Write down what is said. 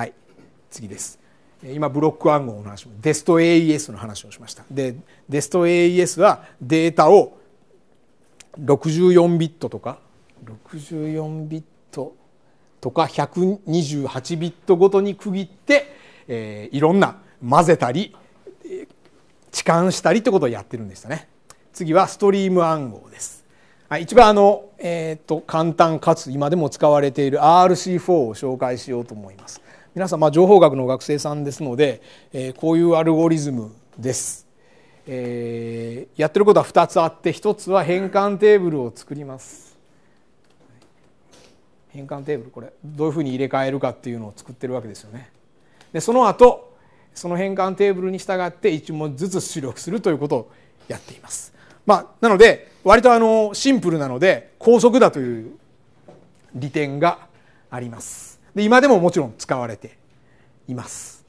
はい次です今ブロック暗号の話もデスト AES の話をしましたでデスト AES はデータを64ビットとか64ビットとか128ビットごとに区切って、えー、いろんな混ぜたり、置換したりってことをやってるんでしたね次はストリーム暗号です一番あの、えー、っと簡単かつ今でも使われている RC4 を紹介しようと思います。皆さん、まあ、情報学の学生さんですので、えー、こういうアルゴリズムです、えー、やってることは2つあって1つは変換テーブルを作ります変換テーブルこれどういうふうに入れ替えるかっていうのを作ってるわけですよねでその後その変換テーブルに従って1問ずつ出力するということをやっていますまあなので割とあのシンプルなので高速だという利点がありますで今でももちろん使われています